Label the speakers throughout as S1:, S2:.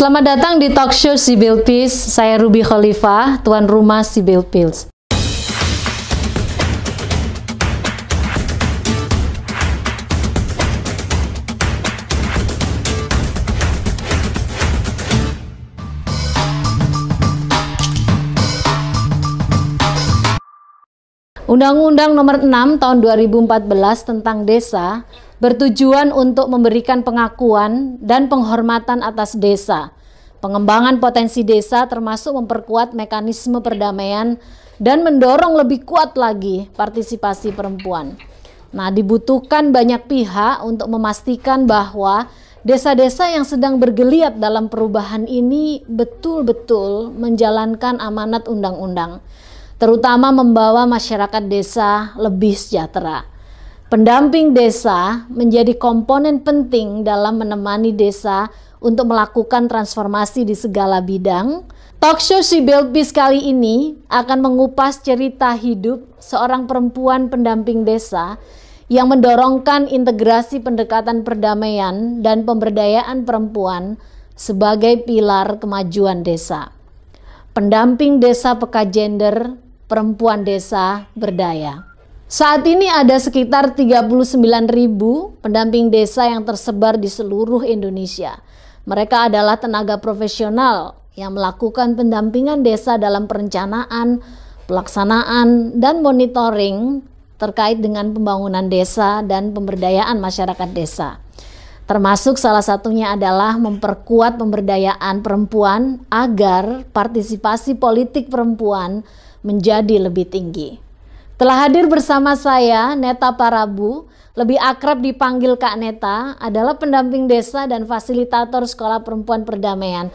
S1: Selamat datang di talk show Sibyl Peace. Saya Ruby Khalifah, tuan rumah Sibyl Pills. Undang-Undang Nomor 6 Tahun 2014 tentang Desa bertujuan untuk memberikan pengakuan dan penghormatan atas desa, pengembangan potensi desa termasuk memperkuat mekanisme perdamaian dan mendorong lebih kuat lagi partisipasi perempuan. Nah, dibutuhkan banyak pihak untuk memastikan bahwa desa-desa yang sedang bergeliat dalam perubahan ini betul-betul menjalankan amanat undang-undang, terutama membawa masyarakat desa lebih sejahtera. Pendamping desa menjadi komponen penting dalam menemani desa untuk melakukan transformasi di segala bidang. Talkshow She Built Peace kali ini akan mengupas cerita hidup seorang perempuan pendamping desa yang mendorongkan integrasi pendekatan perdamaian dan pemberdayaan perempuan sebagai pilar kemajuan desa. Pendamping desa peka gender, perempuan desa berdaya. Saat ini ada sekitar 39.000 pendamping desa yang tersebar di seluruh Indonesia. Mereka adalah tenaga profesional yang melakukan pendampingan desa dalam perencanaan, pelaksanaan, dan monitoring terkait dengan pembangunan desa dan pemberdayaan masyarakat desa. Termasuk salah satunya adalah memperkuat pemberdayaan perempuan agar partisipasi politik perempuan menjadi lebih tinggi. Telah hadir bersama saya Neta Parabu, lebih akrab dipanggil Kak Neta, adalah pendamping desa dan fasilitator Sekolah Perempuan Perdamaian.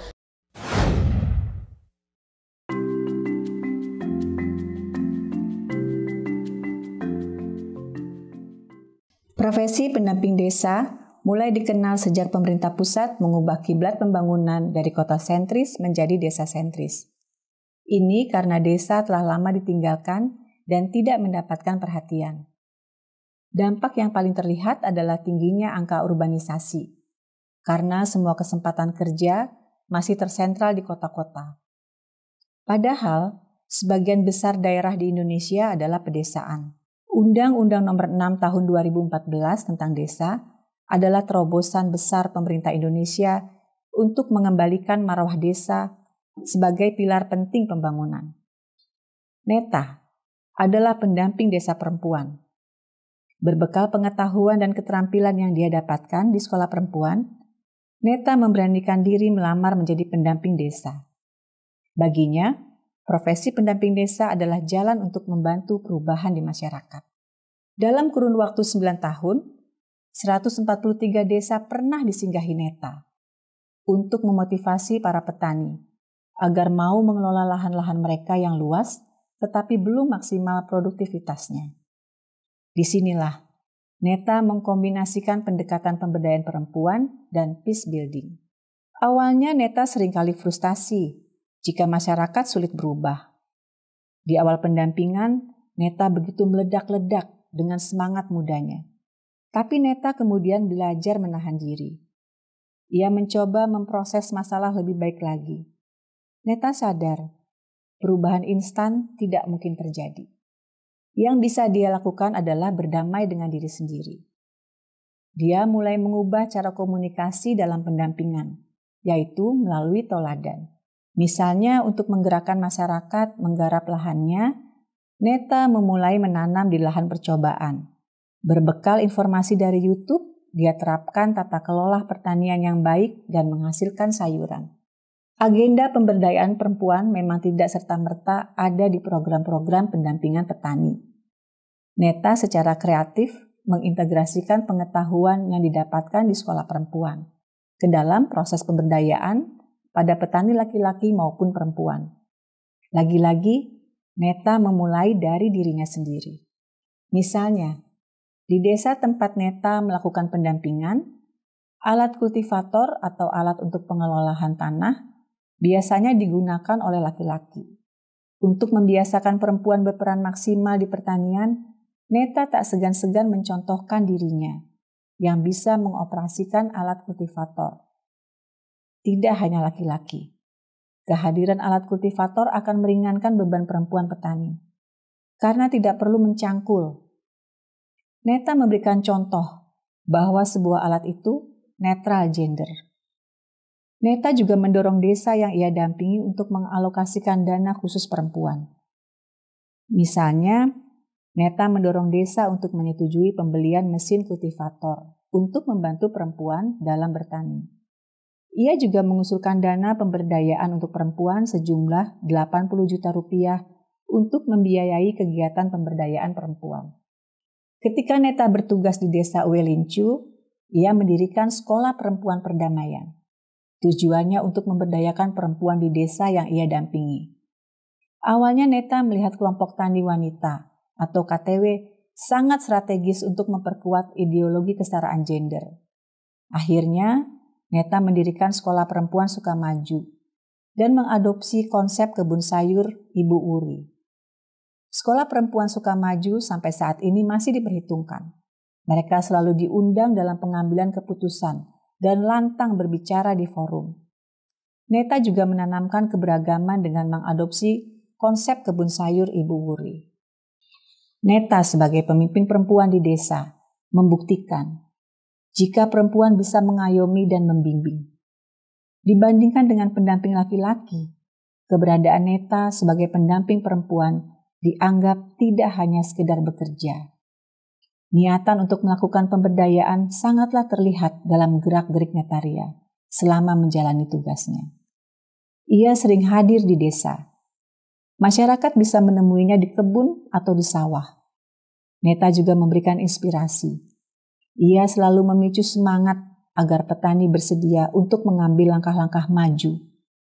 S2: Profesi pendamping desa mulai dikenal sejak pemerintah pusat mengubah kiblat pembangunan dari kota sentris menjadi desa sentris. Ini karena desa telah lama ditinggalkan dan tidak mendapatkan perhatian. Dampak yang paling terlihat adalah tingginya angka urbanisasi, karena semua kesempatan kerja masih tersentral di kota-kota. Padahal, sebagian besar daerah di Indonesia adalah pedesaan. Undang-Undang Nomor 6 Tahun 2014 tentang Desa adalah terobosan besar pemerintah Indonesia untuk mengembalikan marwah desa sebagai pilar penting pembangunan. Neta, adalah pendamping desa perempuan. Berbekal pengetahuan dan keterampilan yang dia dapatkan di sekolah perempuan, Neta memberanikan diri melamar menjadi pendamping desa. Baginya, profesi pendamping desa adalah jalan untuk membantu perubahan di masyarakat. Dalam kurun waktu 9 tahun, 143 desa pernah disinggahi Neta untuk memotivasi para petani agar mau mengelola lahan-lahan mereka yang luas tetapi belum maksimal produktivitasnya. Disinilah Neta mengkombinasikan pendekatan pemberdayaan perempuan dan peace building. Awalnya Neta seringkali frustasi jika masyarakat sulit berubah. Di awal pendampingan, Neta begitu meledak-ledak dengan semangat mudanya. Tapi Neta kemudian belajar menahan diri. Ia mencoba memproses masalah lebih baik lagi. Neta sadar perubahan instan tidak mungkin terjadi. Yang bisa dia lakukan adalah berdamai dengan diri sendiri. Dia mulai mengubah cara komunikasi dalam pendampingan, yaitu melalui toladan. Misalnya untuk menggerakkan masyarakat menggarap lahannya, Neta memulai menanam di lahan percobaan. Berbekal informasi dari YouTube, dia terapkan tata kelola pertanian yang baik dan menghasilkan sayuran. Agenda pemberdayaan perempuan memang tidak serta-merta ada di program-program pendampingan petani. Neta secara kreatif mengintegrasikan pengetahuan yang didapatkan di sekolah perempuan ke dalam proses pemberdayaan pada petani laki-laki maupun perempuan. Lagi-lagi, Neta memulai dari dirinya sendiri. Misalnya, di desa tempat Neta melakukan pendampingan, alat kultivator atau alat untuk pengelolaan tanah biasanya digunakan oleh laki-laki. Untuk membiasakan perempuan berperan maksimal di pertanian, Neta tak segan-segan mencontohkan dirinya yang bisa mengoperasikan alat kultivator. Tidak hanya laki-laki, kehadiran alat kultivator akan meringankan beban perempuan petani karena tidak perlu mencangkul. Neta memberikan contoh bahwa sebuah alat itu netral gender. Neta juga mendorong desa yang ia dampingi untuk mengalokasikan dana khusus perempuan. Misalnya, Neta mendorong desa untuk menyetujui pembelian mesin kultivator untuk membantu perempuan dalam bertani. Ia juga mengusulkan dana pemberdayaan untuk perempuan sejumlah 80 juta rupiah untuk membiayai kegiatan pemberdayaan perempuan. Ketika Neta bertugas di desa Welincu, ia mendirikan Sekolah Perempuan Perdamaian. Tujuannya untuk memberdayakan perempuan di desa yang ia dampingi. Awalnya Neta melihat kelompok tani wanita atau KTW sangat strategis untuk memperkuat ideologi kesetaraan gender. Akhirnya, Neta mendirikan Sekolah Perempuan Sukamaju dan mengadopsi konsep kebun sayur Ibu Uri. Sekolah Perempuan Sukamaju sampai saat ini masih diperhitungkan. Mereka selalu diundang dalam pengambilan keputusan dan lantang berbicara di forum. Neta juga menanamkan keberagaman dengan mengadopsi konsep kebun sayur Ibu Wuri. Neta sebagai pemimpin perempuan di desa membuktikan jika perempuan bisa mengayomi dan membimbing. Dibandingkan dengan pendamping laki-laki, keberadaan Neta sebagai pendamping perempuan dianggap tidak hanya sekedar bekerja, Niatan untuk melakukan pemberdayaan sangatlah terlihat dalam gerak-gerik Netaria selama menjalani tugasnya. Ia sering hadir di desa. Masyarakat bisa menemuinya di kebun atau di sawah. Neta juga memberikan inspirasi. Ia selalu memicu semangat agar petani bersedia untuk mengambil langkah-langkah maju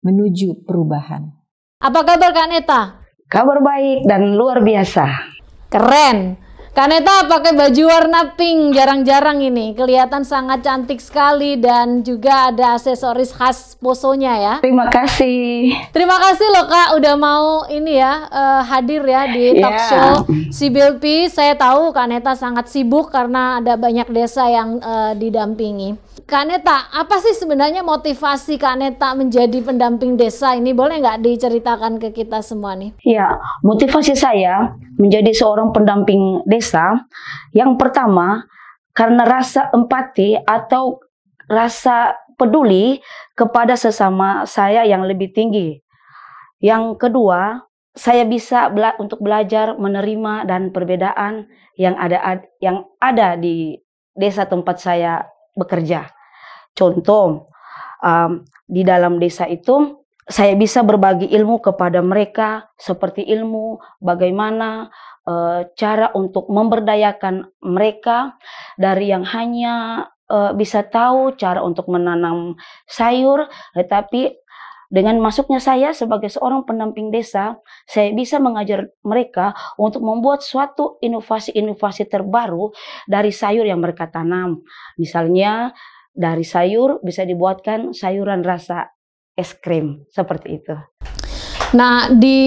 S2: menuju perubahan.
S1: Apa kabar Kak Neta?
S2: Kabar baik dan luar biasa. Keren. Kaneta pakai baju warna pink jarang-jarang
S1: ini. Kelihatan sangat cantik sekali dan juga ada aksesoris khas posonya ya. Terima kasih. Terima kasih loh Kak udah mau ini ya uh, hadir ya di iya. talk show Sibil P. Saya tahu Kaneta sangat sibuk karena ada banyak desa yang uh, didampingi. Kaneta, apa sih sebenarnya motivasi Kaneta menjadi pendamping desa ini? Boleh nggak diceritakan ke kita semua nih?
S3: Ya, motivasi saya menjadi seorang pendamping desa, yang pertama karena rasa empati atau rasa peduli kepada sesama saya yang lebih tinggi. Yang kedua, saya bisa bela untuk belajar menerima dan perbedaan yang ada yang ada di desa tempat saya bekerja. Contoh, um, di dalam desa itu saya bisa berbagi ilmu kepada mereka seperti ilmu bagaimana e, cara untuk memberdayakan mereka dari yang hanya e, bisa tahu cara untuk menanam sayur tetapi dengan masuknya saya sebagai seorang pendamping desa, saya bisa mengajar mereka untuk membuat suatu inovasi-inovasi terbaru dari sayur yang mereka tanam. Misalnya dari sayur bisa dibuatkan sayuran rasa es krim seperti itu.
S1: Nah, di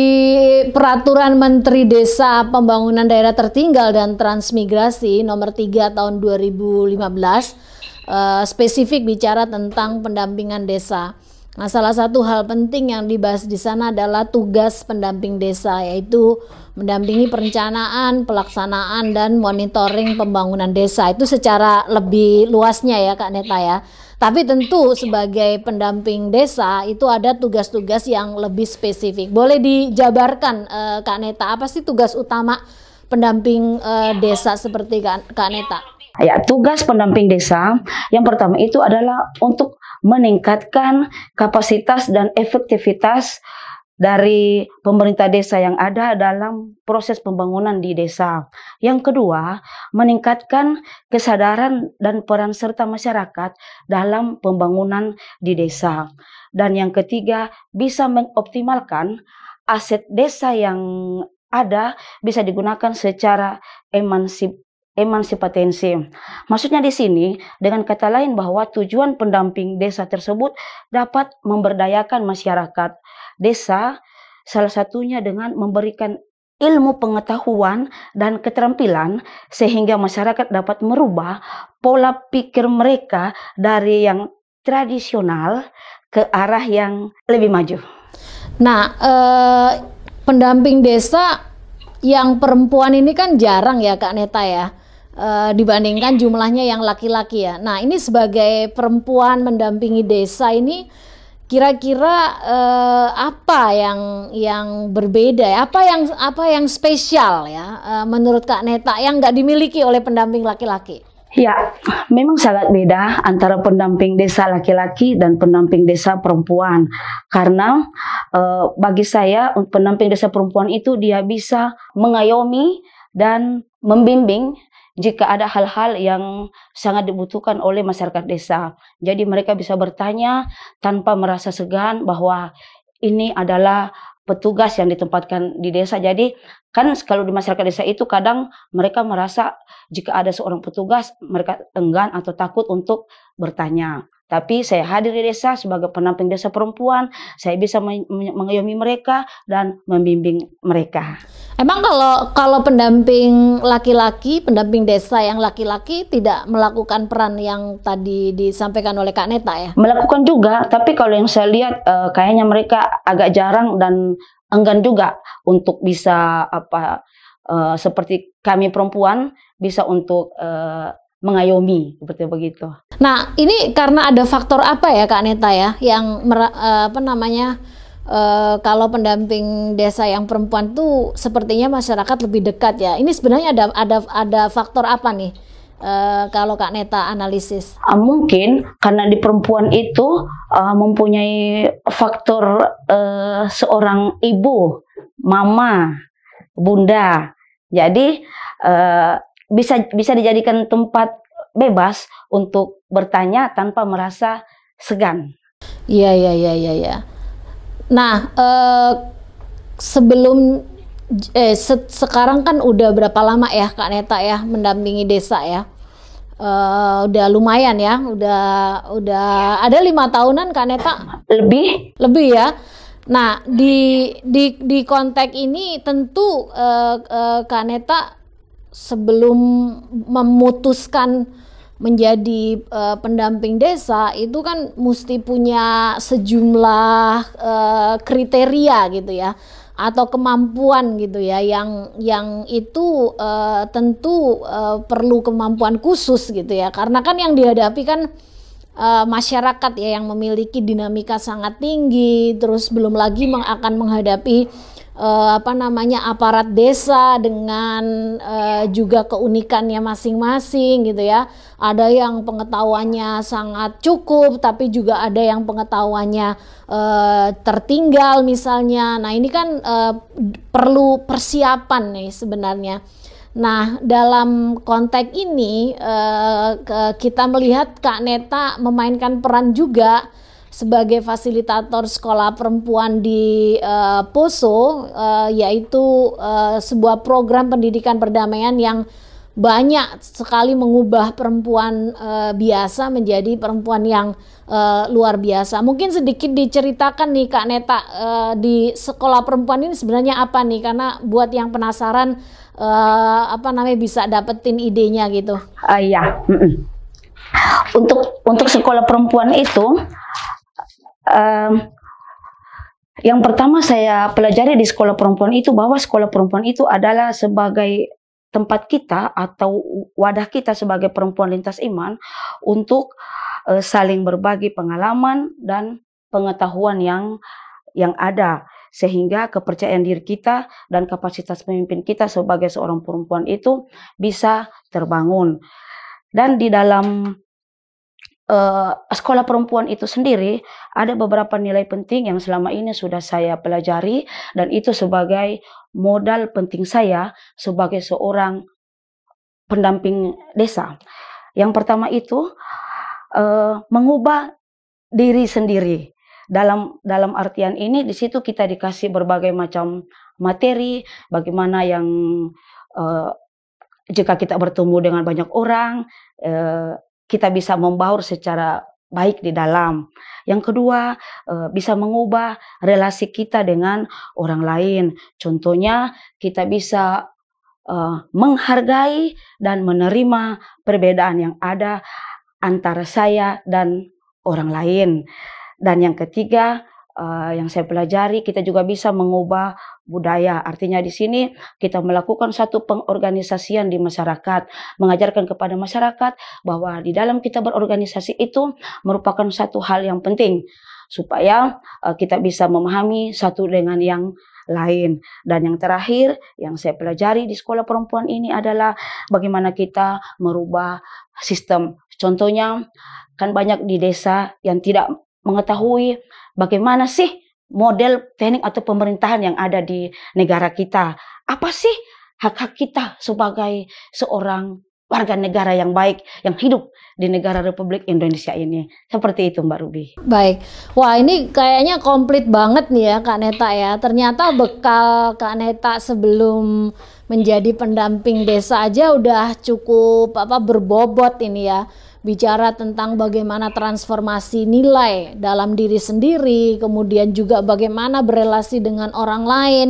S1: peraturan Menteri Desa Pembangunan Daerah Tertinggal dan Transmigrasi nomor 3 tahun 2015 uh, eh, spesifik bicara tentang pendampingan desa. Nah, salah satu hal penting yang dibahas di sana adalah tugas pendamping desa, yaitu mendampingi perencanaan, pelaksanaan, dan monitoring pembangunan desa. Itu secara lebih luasnya ya, Kak Neta ya. Tapi tentu sebagai pendamping desa itu ada tugas-tugas yang lebih spesifik. Boleh dijabarkan, eh, Kak Neta, apa sih tugas utama pendamping eh, desa seperti Kak, Kak Neta?
S3: Ya, tugas pendamping desa yang pertama itu adalah untuk meningkatkan kapasitas dan efektivitas dari pemerintah desa yang ada dalam proses pembangunan di desa. Yang kedua, meningkatkan kesadaran dan peran serta masyarakat dalam pembangunan di desa. Dan yang ketiga, bisa mengoptimalkan aset desa yang ada bisa digunakan secara emansip emansipatensi. Maksudnya di sini dengan kata lain bahwa tujuan pendamping desa tersebut dapat memberdayakan masyarakat desa salah satunya dengan memberikan ilmu pengetahuan dan keterampilan sehingga masyarakat dapat merubah pola pikir mereka dari yang tradisional ke arah yang lebih maju.
S1: Nah, eh, pendamping desa yang perempuan ini kan jarang ya Kak Neta ya. Eh, dibandingkan jumlahnya yang laki-laki ya. Nah, ini sebagai perempuan mendampingi desa ini kira-kira uh, apa yang yang berbeda ya? Apa yang apa yang spesial ya uh, menurut Kak Neta yang nggak dimiliki oleh pendamping laki-laki?
S3: Ya, memang sangat beda antara pendamping desa laki-laki dan pendamping desa perempuan. Karena e, bagi saya pendamping desa perempuan itu dia bisa mengayomi dan membimbing jika ada hal-hal yang sangat dibutuhkan oleh masyarakat desa. Jadi mereka bisa bertanya tanpa merasa segan bahwa ini adalah petugas yang ditempatkan di desa. Jadi kan kalau di masyarakat desa itu kadang mereka merasa jika ada seorang petugas mereka enggan atau takut untuk bertanya. Tapi saya hadir di desa sebagai pendamping desa perempuan, saya bisa mengayomi mereka dan membimbing mereka.
S1: Emang kalau kalau pendamping laki-laki, pendamping desa yang laki-laki tidak melakukan peran yang tadi disampaikan oleh Kak Neta ya?
S3: Melakukan juga, tapi kalau yang saya lihat e, kayaknya mereka agak jarang dan enggan juga untuk bisa apa e, seperti kami perempuan bisa untuk e, mengayomi seperti begitu.
S1: Nah, ini karena ada faktor apa ya Kak Neta ya yang eh, apa namanya e- kalau pendamping desa yang perempuan tuh sepertinya masyarakat lebih dekat ya. Ini sebenarnya ada ada ada faktor apa nih? Uh, kalau Kak Neta analisis?
S3: Ah, mungkin karena di perempuan itu uh, mempunyai faktor uh, seorang ibu, mama, bunda. Jadi uh, bisa bisa dijadikan tempat bebas untuk bertanya tanpa merasa segan.
S1: Iya iya iya iya. Ya. Nah eh, sebelum eh se sekarang kan udah berapa lama ya Kak Neta ya mendampingi desa ya? uh, udah lumayan ya, udah udah ada lima tahunan Kak Neta? Lebih. Lebih ya. Nah di di di konteks ini tentu uh, uh, Kak Neta sebelum memutuskan menjadi uh, pendamping desa itu kan mesti punya sejumlah uh, kriteria gitu ya atau kemampuan gitu ya yang yang itu uh, tentu uh, perlu kemampuan khusus gitu ya karena kan yang dihadapi kan uh, masyarakat ya yang memiliki dinamika sangat tinggi terus belum lagi akan menghadapi uh, apa namanya aparat desa dengan uh, juga keunikannya masing-masing gitu ya. Ada yang pengetahuannya sangat cukup tapi juga ada yang pengetahuannya uh, tertinggal misalnya. Nah, ini kan uh, perlu persiapan nih sebenarnya. Nah, dalam konteks ini uh, kita melihat Kak Neta memainkan peran juga sebagai fasilitator sekolah perempuan di uh, Poso uh, yaitu uh, sebuah program pendidikan perdamaian yang banyak sekali mengubah perempuan uh, biasa menjadi perempuan yang uh, luar biasa. Mungkin sedikit diceritakan nih Kak Neta uh, di sekolah perempuan ini sebenarnya apa nih karena buat yang penasaran uh, apa namanya bisa dapetin idenya gitu. Uh, ya.
S3: Untuk untuk sekolah perempuan itu um, yang pertama saya pelajari di sekolah perempuan itu bahwa sekolah perempuan itu adalah sebagai tempat kita atau wadah kita sebagai perempuan lintas iman untuk uh, saling berbagi pengalaman dan pengetahuan yang yang ada sehingga kepercayaan diri kita dan kapasitas pemimpin kita sebagai seorang perempuan itu bisa terbangun. Dan di dalam uh, sekolah perempuan itu sendiri ada beberapa nilai penting yang selama ini sudah saya pelajari dan itu sebagai modal penting saya sebagai seorang pendamping desa. Yang pertama itu uh, mengubah diri sendiri. Dalam dalam artian ini di situ kita dikasih berbagai macam materi bagaimana yang uh, jika kita bertemu dengan banyak orang uh, kita bisa membaur secara baik di dalam. Yang kedua, eh, bisa mengubah relasi kita dengan orang lain. Contohnya, kita bisa eh, menghargai dan menerima perbedaan yang ada antara saya dan orang lain. Dan yang ketiga, Eh, yang saya pelajari kita juga bisa mengubah budaya. Artinya di sini kita melakukan satu pengorganisasian di masyarakat, mengajarkan kepada masyarakat bahwa di dalam kita berorganisasi itu merupakan satu hal yang penting supaya uh, kita bisa memahami satu dengan yang lain. Dan yang terakhir yang saya pelajari di sekolah perempuan ini adalah bagaimana kita merubah sistem. Contohnya kan banyak di desa yang tidak mengetahui bagaimana sih model teknik atau pemerintahan yang ada di negara kita. Apa sih hak-hak kita sebagai seorang warga negara yang baik yang hidup di negara Republik Indonesia ini. Seperti itu Mbak Ruby.
S1: Baik. Wah, ini kayaknya komplit banget nih ya Kak Neta ya. Ternyata bekal Kak Neta sebelum menjadi pendamping desa aja udah cukup apa berbobot ini ya bicara tentang bagaimana transformasi nilai dalam diri sendiri, kemudian juga bagaimana berelasi dengan orang lain.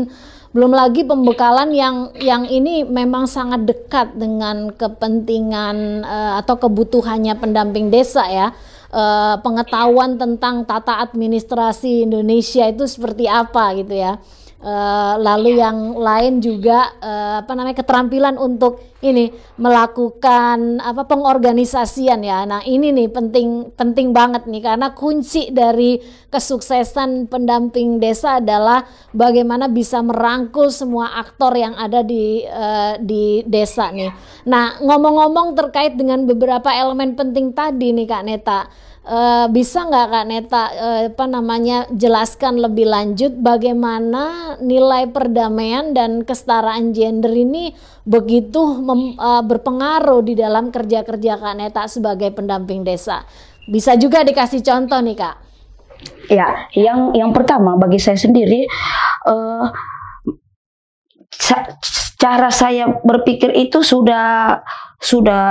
S1: Belum lagi pembekalan yang yang ini memang sangat dekat dengan kepentingan uh, atau kebutuhannya pendamping desa ya. Uh, pengetahuan tentang tata administrasi Indonesia itu seperti apa gitu ya Eh, lalu ya. yang lain juga uh, apa namanya keterampilan untuk ini melakukan apa pengorganisasian ya. Nah, ini nih penting penting banget nih karena kunci dari kesuksesan pendamping desa adalah bagaimana bisa merangkul semua aktor yang ada di uh, di desa nih. Iya. Nah, ngomong-ngomong terkait dengan beberapa elemen penting tadi nih Kak Neta uh, bisa nggak Kak Neta uh, apa namanya jelaskan lebih lanjut bagaimana nilai perdamaian dan kesetaraan gender ini begitu mem, uh, berpengaruh di dalam kerja-kerja Kak Neta sebagai pendamping desa. Bisa juga dikasih contoh nih Kak.
S3: Ya, yang yang pertama bagi saya sendiri uh, cara saya berpikir itu sudah sudah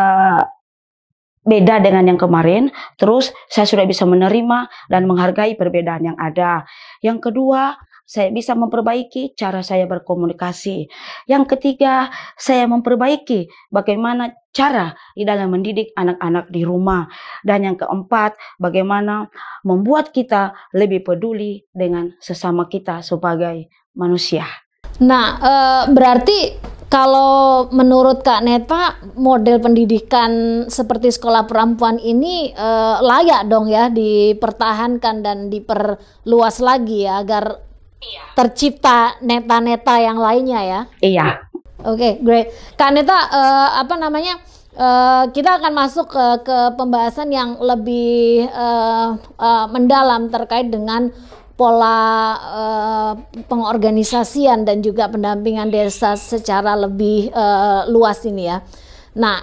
S3: beda dengan yang kemarin, terus saya sudah bisa menerima dan menghargai perbedaan yang ada. Yang kedua, saya bisa memperbaiki cara saya berkomunikasi. Yang ketiga, saya memperbaiki bagaimana cara di dalam mendidik anak-anak di rumah. Dan yang keempat, bagaimana membuat kita lebih peduli dengan sesama kita sebagai manusia.
S1: Nah, e, berarti kalau menurut Kak Neta model pendidikan seperti sekolah perempuan ini uh, layak dong ya dipertahankan dan diperluas lagi ya agar iya. tercipta neta-neta yang lainnya ya. Iya. Oke, okay, great. Kak Neta uh, apa namanya? Uh, kita akan masuk ke, ke pembahasan yang lebih uh, uh, mendalam terkait dengan pola uh, pengorganisasian dan juga pendampingan desa secara lebih uh, luas ini ya. Nah,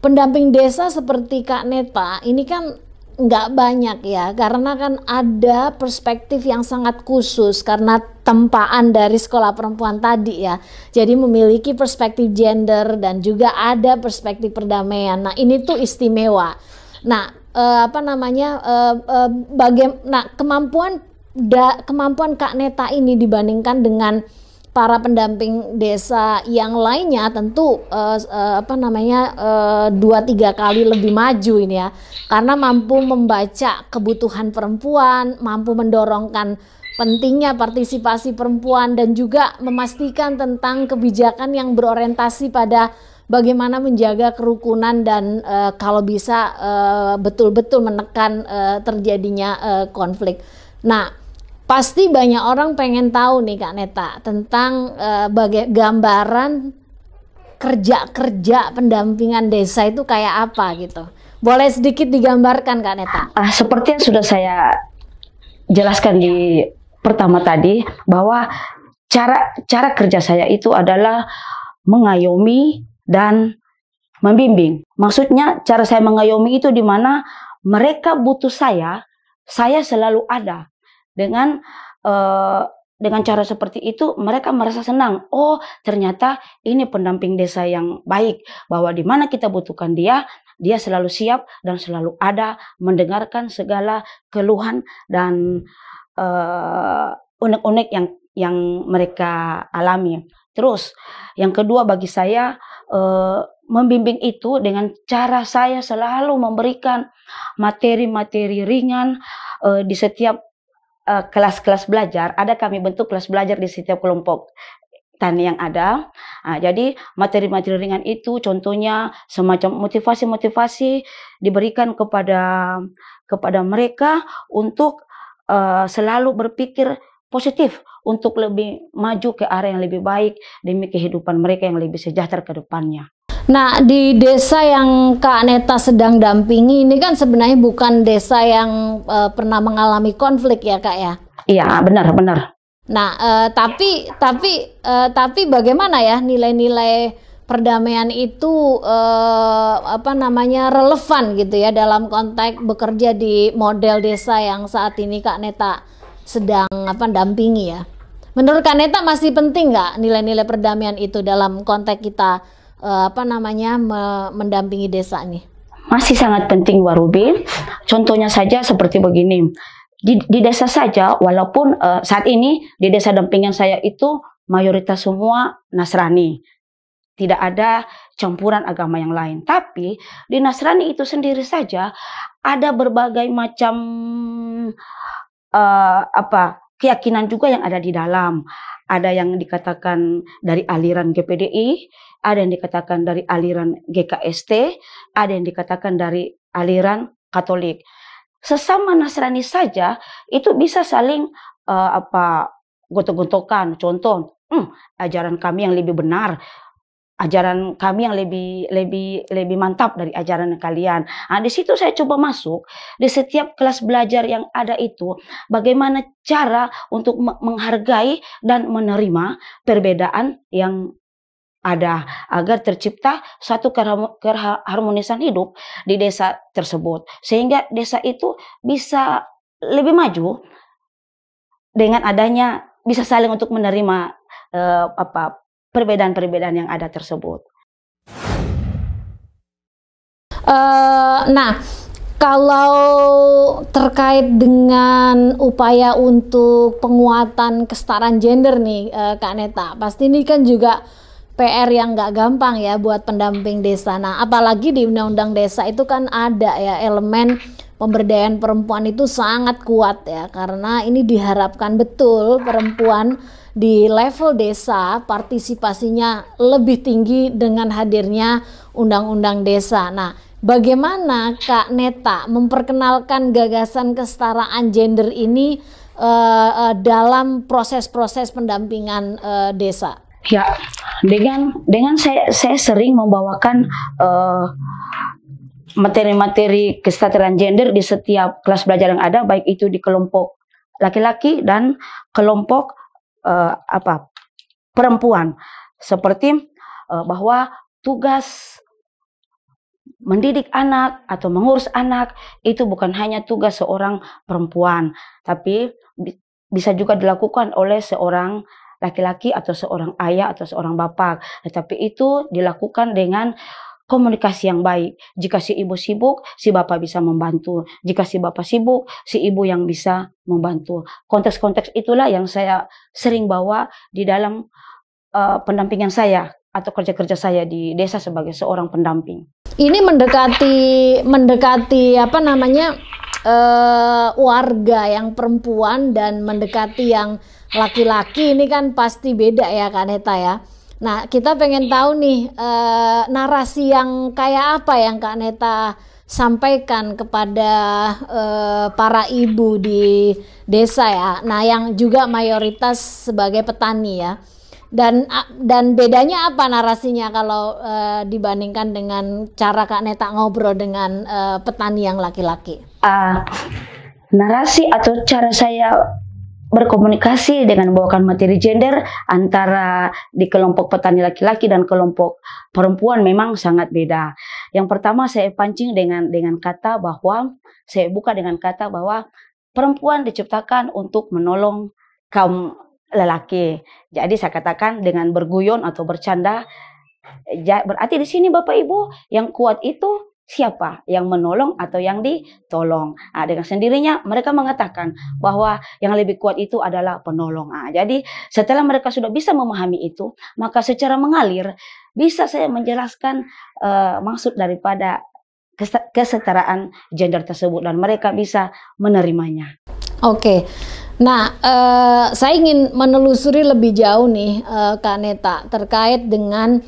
S1: pendamping desa seperti Kak Neta ini kan nggak banyak ya karena kan ada perspektif yang sangat khusus karena tempaan dari sekolah perempuan tadi ya jadi memiliki perspektif gender dan juga ada perspektif perdamaian nah ini tuh istimewa nah Uh, apa namanya eh, uh, bagaimana kemampuan da, kemampuan Kak Neta ini dibandingkan dengan para pendamping desa yang lainnya tentu uh, uh, apa namanya eh, dua uh, tiga kali lebih maju ini ya karena mampu membaca kebutuhan perempuan mampu mendorongkan pentingnya partisipasi perempuan dan juga memastikan tentang kebijakan yang berorientasi pada bagaimana menjaga kerukunan dan uh, kalau bisa betul-betul menekan uh, terjadinya konflik. Nah, Pasti banyak orang pengen tahu nih Kak Neta tentang uh, eh, bagai gambaran kerja-kerja pendampingan desa itu kayak apa gitu. Boleh sedikit digambarkan Kak Neta?
S3: Uh, seperti yang sudah saya jelaskan di pertama tadi bahwa cara cara kerja saya itu adalah mengayomi dan membimbing. Maksudnya cara saya mengayomi itu di mana mereka butuh saya, saya selalu ada dengan uh, dengan cara seperti itu mereka merasa senang. Oh, ternyata ini pendamping desa yang baik bahwa di mana kita butuhkan dia, dia selalu siap dan selalu ada mendengarkan segala keluhan dan uh, eh, unik unek yang yang mereka alami. Terus yang kedua bagi saya uh, membimbing itu dengan cara saya selalu memberikan materi-materi ringan uh, di setiap Eh, kelas-kelas uh, belajar, ada kami bentuk kelas belajar di setiap kelompok tani yang ada. Nah, jadi materi-materi ringan itu contohnya semacam motivasi-motivasi diberikan kepada kepada mereka untuk uh, selalu berpikir positif untuk lebih maju ke arah yang lebih baik demi kehidupan mereka yang lebih sejahtera ke depannya.
S1: Nah, di desa yang Kak Neta sedang dampingi ini kan sebenarnya bukan desa yang uh, pernah mengalami konflik ya, Kak ya?
S3: Iya, benar, benar.
S1: Nah, uh, tapi tapi uh, tapi bagaimana ya nilai-nilai perdamaian itu apa namanya relevan gitu ya dalam konteks bekerja di model desa yang saat ini Kak Neta sedang apa dampingi ya? Menurut Kak Neta masih penting nggak nilai-nilai perdamaian itu dalam konteks kita uh, apa namanya me mendampingi desa nih?
S3: Masih sangat penting Warubi. Contohnya saja seperti begini. Di, di desa saja, walaupun uh, saat ini di desa dampingan saya itu mayoritas semua Nasrani, tidak ada campuran agama yang lain. Tapi di Nasrani itu sendiri saja ada berbagai macam uh, apa keyakinan juga yang ada di dalam. Ada yang dikatakan dari aliran GPDI, ada yang dikatakan dari aliran GKST, ada yang dikatakan dari aliran Katolik. Sesama Nasrani saja itu bisa saling uh, apa gontok-gontokan. Contoh, hmm, ajaran kami yang lebih benar, ajaran kami yang lebih lebih lebih mantap dari ajaran kalian. Nah, di situ saya coba masuk di setiap kelas belajar yang ada itu bagaimana cara untuk menghargai dan menerima perbedaan yang ada agar tercipta satu keharmonisan hidup di desa tersebut sehingga desa itu bisa lebih maju dengan adanya bisa saling untuk menerima eh, apa perbedaan-perbedaan yang ada
S1: tersebut. Uh, nah, kalau terkait dengan upaya untuk penguatan kesetaraan gender nih, eh, Kak Neta, pasti ini kan juga PR yang nggak gampang ya buat pendamping desa. Nah, apalagi di undang-undang desa itu kan ada ya elemen pemberdayaan perempuan itu sangat kuat ya karena ini diharapkan betul perempuan di level desa partisipasinya lebih tinggi dengan hadirnya undang-undang desa. Nah, bagaimana Kak Neta memperkenalkan gagasan kesetaraan gender ini uh, uh, dalam proses-proses pendampingan uh, desa?
S3: Ya, dengan dengan saya saya sering membawakan materi eh, materi-materi kesetaraan gender di setiap kelas belajar yang ada, baik itu di kelompok laki-laki dan kelompok uh, apa perempuan, seperti uh, bahwa tugas mendidik anak atau mengurus anak itu bukan hanya tugas seorang perempuan, tapi bisa juga dilakukan oleh seorang laki-laki atau seorang ayah atau seorang bapak. Tetapi nah, itu dilakukan dengan komunikasi yang baik. Jika si ibu sibuk, si bapak bisa membantu. Jika si bapak sibuk, si ibu yang bisa membantu. Konteks-konteks itulah yang saya sering bawa di dalam uh, pendampingan saya atau kerja-kerja saya di desa sebagai seorang pendamping.
S1: Ini mendekati mendekati apa namanya uh, warga yang perempuan dan mendekati yang laki-laki ini kan pasti beda ya Kak Neta ya. Nah, kita pengen iya. tahu nih e, narasi yang kayak apa yang Kak Neta sampaikan kepada e, para ibu di desa ya. Nah, yang juga mayoritas sebagai petani ya. Dan dan bedanya apa narasinya kalau e, dibandingkan dengan cara Kak Neta ngobrol dengan e, petani yang laki-laki? Uh,
S3: narasi atau cara saya berkomunikasi dengan membawakan materi gender antara di kelompok petani laki-laki dan kelompok perempuan memang sangat beda. Yang pertama saya pancing dengan dengan kata bahwa saya buka dengan kata bahwa perempuan diciptakan untuk menolong kaum lelaki. Jadi saya katakan dengan berguyon atau bercanda berarti di sini Bapak Ibu yang kuat itu siapa yang menolong atau yang ditolong. Nah, dengan sendirinya mereka mengatakan bahwa yang lebih kuat itu adalah penolong. Nah, jadi setelah mereka sudah bisa memahami itu, maka secara mengalir bisa saya menjelaskan uh, maksud daripada kesetaraan gender tersebut dan mereka bisa menerimanya.
S1: Oke. Nah, uh, saya ingin menelusuri lebih jauh nih uh, Kak Neta terkait dengan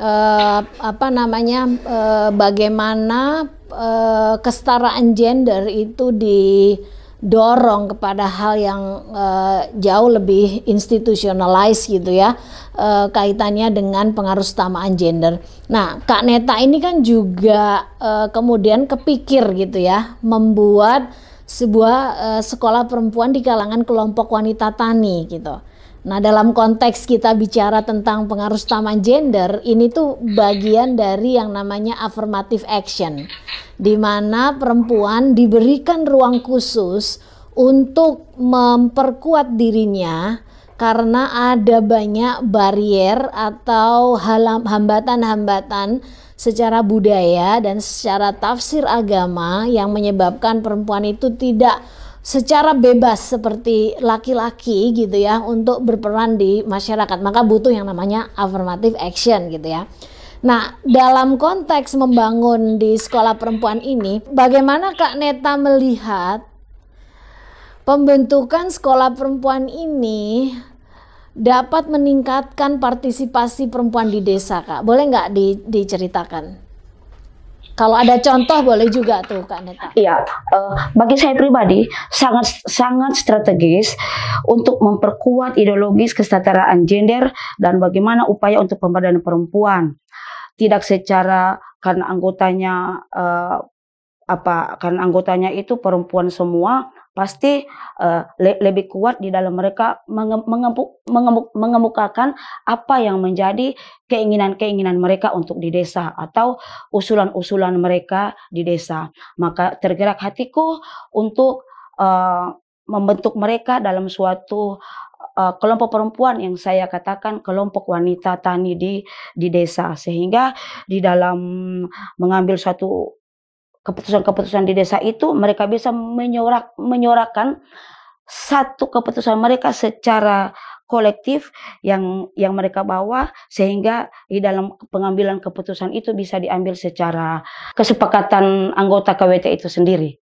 S1: uh, apa namanya uh, bagaimana uh, kesetaraan gender itu didorong kepada hal yang uh, jauh lebih institutionalized gitu ya uh, kaitannya dengan pengaruh utamaan gender. Nah, Kak Neta ini kan juga uh, kemudian kepikir gitu ya membuat sebuah uh, sekolah perempuan di kalangan kelompok wanita tani gitu. Nah, dalam konteks kita bicara tentang pengaruh taman gender, ini tuh bagian dari yang namanya affirmative action, di mana perempuan diberikan ruang khusus untuk memperkuat dirinya karena ada banyak barrier atau hambatan-hambatan secara budaya dan secara tafsir agama yang menyebabkan perempuan itu tidak secara bebas seperti laki-laki gitu ya untuk berperan di masyarakat maka butuh yang namanya affirmative action gitu ya Nah, dalam konteks membangun di sekolah perempuan ini, bagaimana Kak Neta melihat pembentukan sekolah perempuan ini dapat meningkatkan partisipasi perempuan di desa, Kak? Boleh nggak di, diceritakan? Kalau ada contoh boleh juga tuh Kak Neta. Iya,
S3: uh, bagi saya pribadi sangat sangat strategis untuk memperkuat ideologis kesetaraan gender dan bagaimana upaya untuk pemberdayaan perempuan. Tidak secara karena anggotanya uh, apa karena anggotanya itu perempuan semua pasti uh, le lebih kuat di dalam mereka menge mengemuk mengemuk mengemukakan apa yang menjadi keinginan-keinginan mereka untuk di desa atau usulan-usulan mereka di desa. Maka tergerak hatiku untuk uh, membentuk mereka dalam suatu eh, kelompok perempuan yang saya katakan kelompok wanita tani di di desa sehingga di dalam mengambil suatu keputusan-keputusan di desa itu mereka bisa menyorak menyorakan satu keputusan mereka secara kolektif yang yang mereka bawa sehingga di dalam pengambilan keputusan itu bisa diambil secara kesepakatan anggota KWT itu sendiri.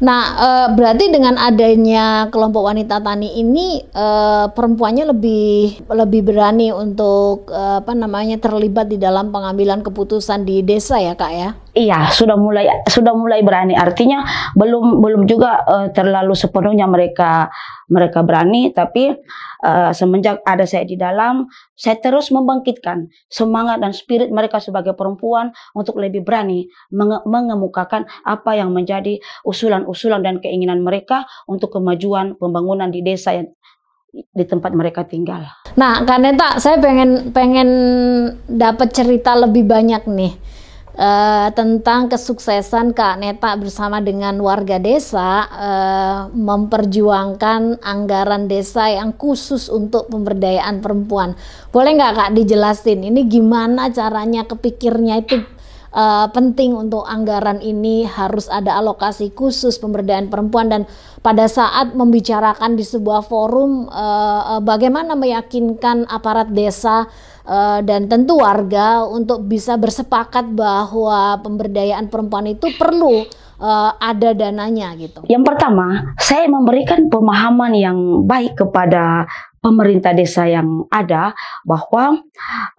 S1: Nah, e, berarti dengan adanya kelompok wanita tani ini e, perempuannya lebih lebih berani untuk e, apa namanya terlibat di dalam pengambilan keputusan di desa ya, Kak ya?
S3: iya sudah mulai sudah mulai berani artinya belum belum juga uh, terlalu sepenuhnya mereka mereka berani tapi uh, semenjak ada saya di dalam saya terus membangkitkan semangat dan spirit mereka sebagai perempuan untuk lebih berani menge mengemukakan apa yang menjadi usulan-usulan dan keinginan mereka untuk kemajuan pembangunan di desa yang di tempat mereka tinggal.
S1: Nah, Kak Neta, saya pengen pengen dapat cerita lebih banyak nih uh, tentang kesuksesan Kak Neta bersama dengan warga desa uh, memperjuangkan anggaran desa yang khusus untuk pemberdayaan perempuan. Boleh nggak Kak dijelasin ini gimana caranya kepikirnya itu uh, penting untuk anggaran ini harus ada alokasi khusus pemberdayaan perempuan dan pada saat membicarakan di sebuah forum uh, bagaimana meyakinkan aparat desa uh, dan tentu warga untuk bisa bersepakat bahwa pemberdayaan perempuan itu perlu uh, ada dananya gitu.
S3: Yang pertama, saya memberikan pemahaman yang baik kepada pemerintah desa yang ada bahwa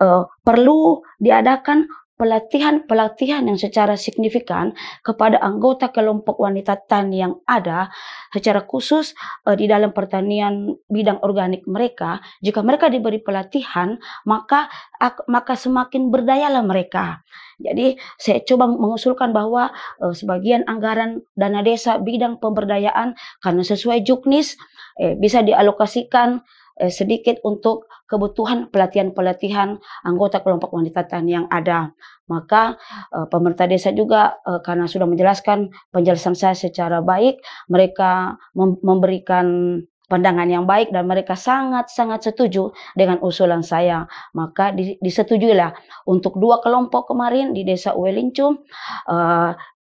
S3: uh, perlu diadakan pelatihan-pelatihan yang secara signifikan kepada anggota kelompok wanita tani yang ada secara khusus uh, di dalam pertanian bidang organik mereka. Jika mereka diberi pelatihan, maka ak, maka semakin berdayalah mereka. Jadi saya coba mengusulkan bahwa uh, sebagian anggaran dana desa bidang pemberdayaan karena sesuai juknis eh, bisa dialokasikan Eh, sedikit untuk kebutuhan pelatihan-pelatihan anggota kelompok wanita tani yang ada. Maka eh, pemerintah desa juga eh, karena sudah menjelaskan penjelasan saya secara baik, mereka memberikan pandangan yang baik dan mereka sangat-sangat setuju dengan usulan saya. Maka disetujuilah untuk dua kelompok kemarin di Desa Uwelincum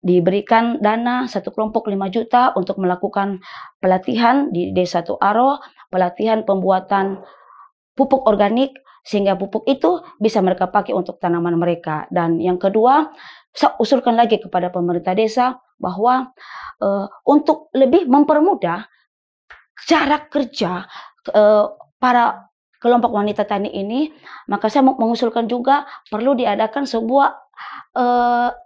S3: diberikan dana satu kelompok 5 juta untuk melakukan pelatihan di Desa Tuaro, pelatihan pembuatan pupuk organik sehingga pupuk itu bisa mereka pakai untuk tanaman mereka. Dan yang kedua, saya usulkan lagi kepada pemerintah desa bahwa e, untuk lebih mempermudah cara kerja e, para kelompok wanita tani ini, maka saya mengusulkan juga perlu diadakan sebuah e,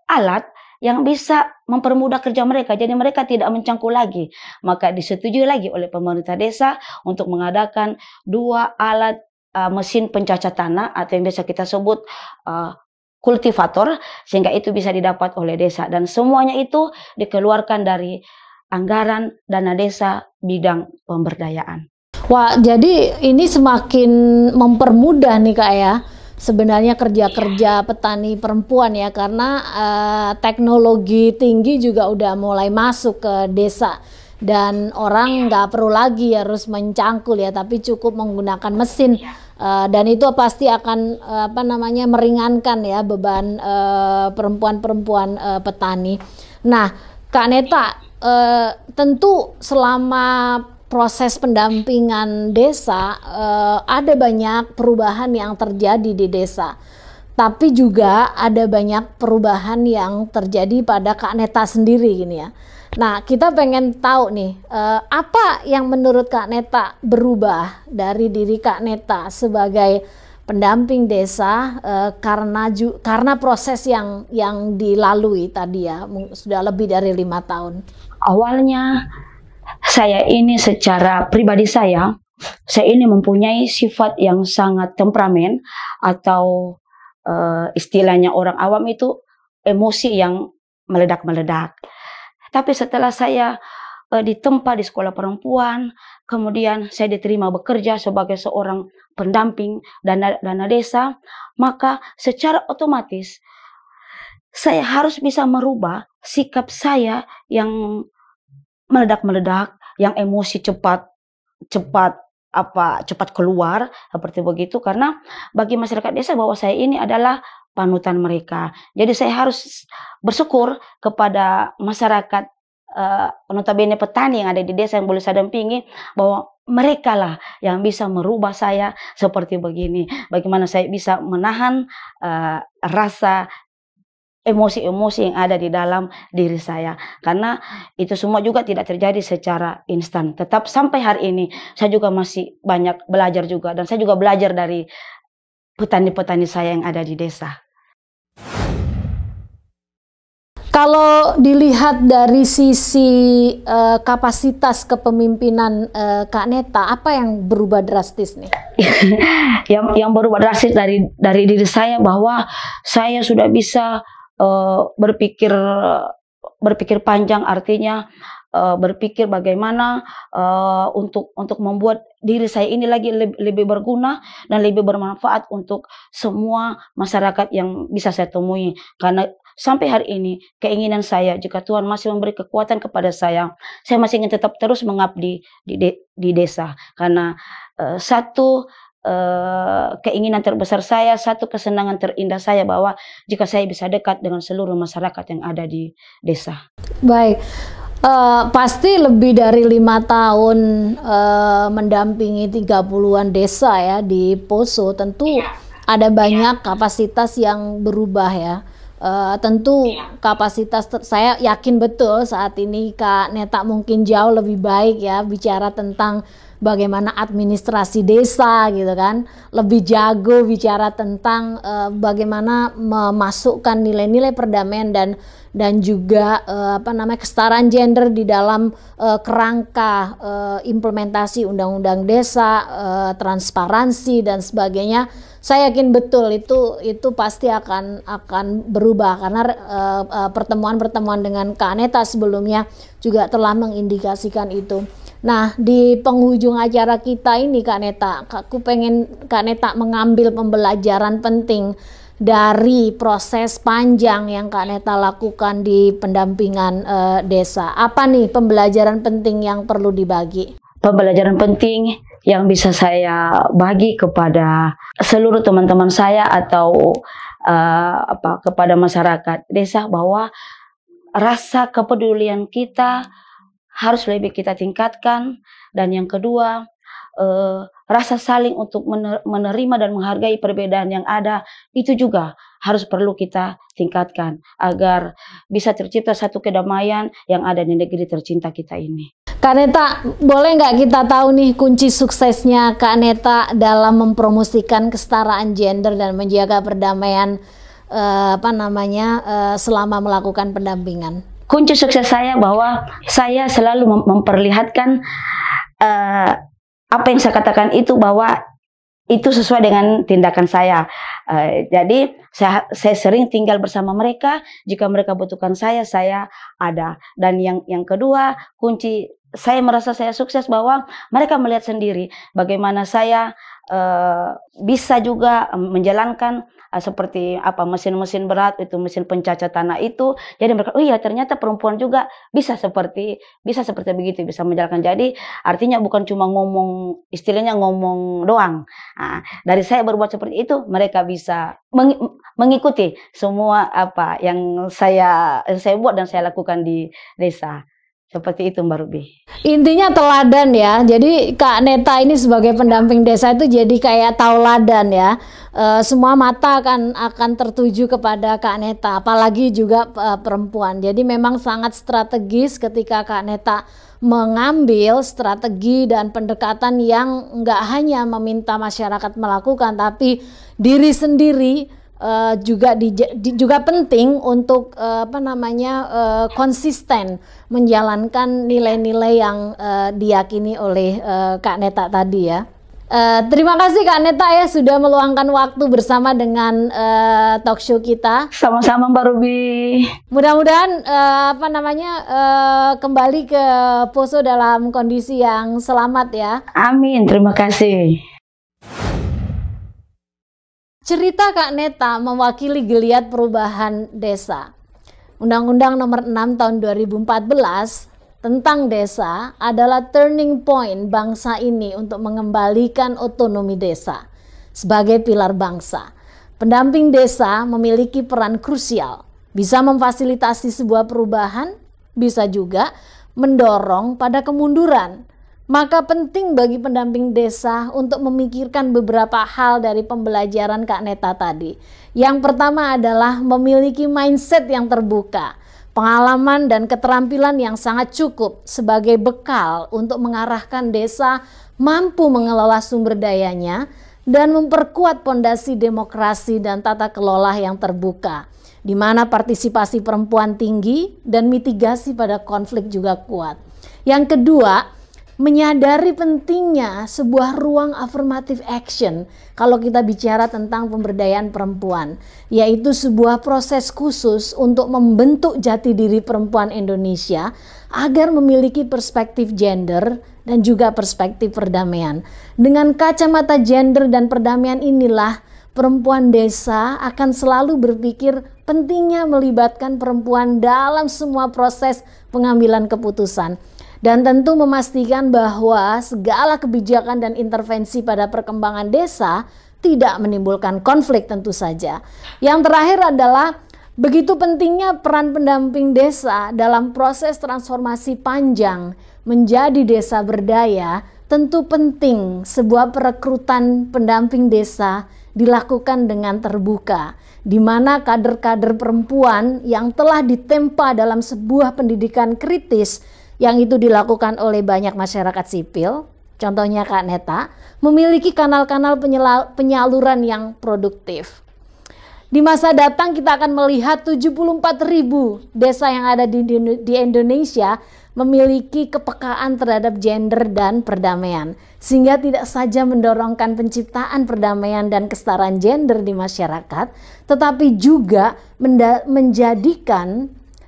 S3: alat yang bisa mempermudah kerja mereka. Jadi mereka tidak mencangkul lagi. Maka disetujui lagi oleh pemerintah desa untuk mengadakan dua alat uh, mesin pencacat tanah atau yang biasa kita sebut uh, kultivator sehingga itu bisa didapat oleh desa dan semuanya itu dikeluarkan dari anggaran dana desa bidang pemberdayaan.
S1: Wah, jadi ini semakin mempermudah nih Kak ya sebenarnya kerja-kerja iya. petani perempuan ya karena uh, teknologi tinggi juga udah mulai masuk ke desa dan orang iya. nggak perlu lagi harus mencangkul ya tapi cukup menggunakan mesin uh, dan itu pasti akan uh, apa namanya meringankan ya beban perempuan-perempuan uh, petani. Nah, Kak Neta uh, tentu selama proses pendampingan desa eh, ada banyak perubahan yang terjadi di desa. Tapi juga ada banyak perubahan yang terjadi pada Kak Neta sendiri gini ya. Nah, kita pengen tahu nih eh, apa yang menurut Kak Neta berubah dari diri Kak Neta sebagai pendamping desa eh, karena ju, karena proses yang yang dilalui tadi ya sudah lebih dari lima tahun.
S3: Awalnya saya ini secara pribadi saya, saya ini mempunyai sifat yang sangat temperamen atau uh, istilahnya orang awam itu emosi yang meledak-meledak. Tapi setelah saya uh, ditempa di sekolah perempuan, kemudian saya diterima bekerja sebagai seorang pendamping dana dana desa, maka secara otomatis saya harus bisa merubah sikap saya yang meledak-meledak yang emosi cepat cepat apa cepat keluar seperti begitu karena bagi masyarakat desa bahwa saya ini adalah panutan mereka. Jadi saya harus bersyukur kepada masyarakat uh, notabene petani yang ada di desa yang boleh saya dampingi bahwa mereka lah yang bisa merubah saya seperti begini. Bagaimana saya bisa menahan uh, rasa emosi-emosi yang ada di dalam diri saya. Karena itu semua juga tidak terjadi secara instan. Tetap sampai hari ini saya juga masih banyak belajar juga dan saya juga belajar dari petani-petani saya yang ada di desa.
S1: Kalau dilihat dari sisi uh, kapasitas kepemimpinan uh, Kak Neta, apa yang berubah drastis nih?
S3: yang yang berubah drastis dari dari diri saya bahwa saya sudah bisa Eh, berpikir berpikir panjang artinya eh, berpikir bagaimana uh, untuk untuk membuat diri saya ini lagi lebih, lebih berguna dan lebih bermanfaat untuk semua masyarakat yang bisa saya temui karena sampai hari ini keinginan saya jika Tuhan masih memberi kekuatan kepada saya saya masih ingin tetap terus mengabdi di de, di desa karena uh, satu Eh, keinginan terbesar saya, satu kesenangan terindah saya bahwa jika saya bisa dekat dengan seluruh masyarakat yang ada di desa.
S1: Baik, uh, pasti lebih dari lima tahun uh, mendampingi tiga an desa ya di Poso, tentu ya. ada iya. banyak ya. kapasitas yang berubah ya. Uh, tentu ya. kapasitas saya yakin betul saat ini Kak Neta mungkin jauh lebih baik ya bicara tentang bagaimana administrasi desa gitu kan, lebih jago bicara tentang uh, bagaimana memasukkan nilai-nilai perdamaian dan dan juga uh, apa namanya kesetaraan gender di dalam uh, kerangka uh, implementasi undang-undang desa, uh, transparansi dan sebagainya. Saya yakin betul itu itu pasti akan akan berubah karena pertemuan-pertemuan uh, pertemuan -pertemuan dengan Kaneta sebelumnya juga telah mengindikasikan itu. Nah, di penghujung acara kita ini Kak Neta, aku pengen Kak Neta mengambil pembelajaran penting dari proses panjang yang Kak Neta lakukan di pendampingan eh, desa. Apa nih pembelajaran penting yang perlu dibagi? Pembelajaran
S3: penting yang bisa saya bagi kepada seluruh teman-teman saya atau uh, apa kepada masyarakat desa bahwa rasa kepedulian kita harus lebih kita tingkatkan dan yang kedua eh, rasa saling untuk menerima dan menghargai perbedaan yang ada itu juga harus perlu kita tingkatkan agar bisa tercipta satu kedamaian yang ada di negeri tercinta kita ini.
S1: Kak Neta, boleh nggak kita tahu nih kunci suksesnya Kak Neta dalam mempromosikan kesetaraan gender dan menjaga perdamaian eh, apa namanya eh, selama melakukan pendampingan?
S3: kunci sukses saya bahwa saya selalu memperlihatkan uh, apa yang saya katakan itu bahwa itu sesuai dengan tindakan saya. Uh, jadi saya, saya sering tinggal bersama mereka. Jika mereka butuhkan saya, saya ada. Dan yang yang kedua kunci saya merasa saya sukses bahwa mereka melihat sendiri bagaimana saya uh, bisa juga menjalankan Ah, seperti apa mesin-mesin berat itu mesin pencacat tanah itu jadi mereka oh iya ternyata perempuan juga bisa seperti bisa seperti begitu bisa menjalankan jadi artinya bukan cuma ngomong istilahnya ngomong doang nah, dari saya berbuat seperti itu mereka bisa meng, mengikuti semua apa yang saya yang saya buat dan saya lakukan di desa seperti itu Mbak Ruby.
S1: Intinya teladan ya. Jadi Kak Neta ini sebagai pendamping desa itu jadi kayak tauladan ya. E, semua mata akan akan tertuju kepada Kak Neta, apalagi juga e, perempuan. Jadi memang sangat strategis ketika Kak Neta mengambil strategi dan pendekatan yang nggak hanya meminta masyarakat melakukan, tapi diri sendiri uh, juga di, di, juga penting untuk uh, apa namanya uh, konsisten menjalankan nilai-nilai yang uh, diyakini oleh uh, Kak Neta tadi ya. Uh, terima kasih Kak Neta ya sudah meluangkan waktu bersama dengan uh, talk show kita. Sama-sama Mbak Ruby. Mudah-mudahan uh, apa namanya uh, kembali ke Poso dalam kondisi yang selamat ya. Amin. Terima
S3: kasih.
S1: Cerita Kak Neta mewakili geliat perubahan desa. Undang-Undang Nomor 6 Tahun 2014 tentang desa adalah turning point bangsa ini untuk mengembalikan otonomi desa sebagai pilar bangsa. Pendamping desa memiliki peran krusial, bisa memfasilitasi sebuah perubahan, bisa juga mendorong pada kemunduran maka penting bagi pendamping desa untuk memikirkan beberapa hal dari pembelajaran Kak Neta tadi. Yang pertama adalah memiliki mindset yang terbuka, pengalaman dan keterampilan yang sangat cukup sebagai bekal untuk mengarahkan desa mampu mengelola sumber dayanya dan memperkuat pondasi demokrasi dan tata kelola yang terbuka, di mana partisipasi perempuan tinggi dan mitigasi pada konflik juga kuat. Yang kedua, menyadari pentingnya sebuah ruang affirmative action kalau kita bicara tentang pemberdayaan perempuan, yaitu sebuah proses khusus untuk membentuk jati diri perempuan Indonesia agar memiliki perspektif gender dan juga perspektif perdamaian. Dengan kacamata gender dan perdamaian inilah perempuan desa akan selalu berpikir pentingnya melibatkan perempuan dalam semua proses pengambilan keputusan dan tentu memastikan bahwa segala kebijakan dan intervensi pada perkembangan desa tidak menimbulkan konflik tentu saja. Yang terakhir adalah begitu pentingnya peran pendamping desa dalam proses transformasi panjang menjadi desa berdaya, tentu penting sebuah perekrutan pendamping desa dilakukan dengan terbuka, di mana kader-kader perempuan yang telah ditempa dalam sebuah pendidikan kritis yang itu dilakukan oleh banyak masyarakat sipil, contohnya Kak Neta, memiliki kanal-kanal penyaluran yang produktif. Di masa datang kita akan melihat 74 ribu desa yang ada di, di Indonesia memiliki kepekaan terhadap gender dan perdamaian. Sehingga tidak saja mendorongkan penciptaan perdamaian dan kesetaraan gender di masyarakat, tetapi juga menjadikan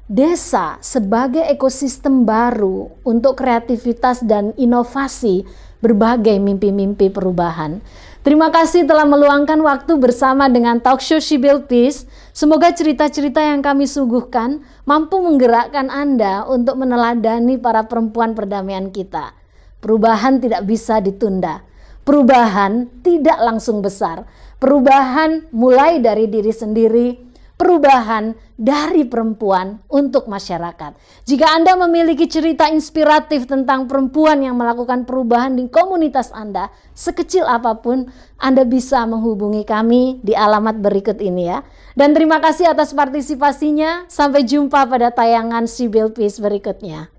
S1: Desa sebagai ekosistem baru untuk kreativitas dan inovasi berbagai mimpi-mimpi perubahan. Terima kasih telah meluangkan waktu bersama dengan Talk Show She Built Peace. Semoga cerita-cerita yang kami suguhkan mampu menggerakkan Anda untuk meneladani para perempuan perdamaian kita. Perubahan tidak bisa ditunda. Perubahan tidak langsung besar. Perubahan mulai dari diri sendiri, perubahan dari perempuan untuk masyarakat. Jika Anda memiliki cerita inspiratif tentang perempuan yang melakukan perubahan di komunitas Anda, sekecil apapun, Anda bisa menghubungi kami di alamat berikut ini ya. Dan terima kasih atas partisipasinya. Sampai jumpa pada tayangan Sibyl Peace berikutnya.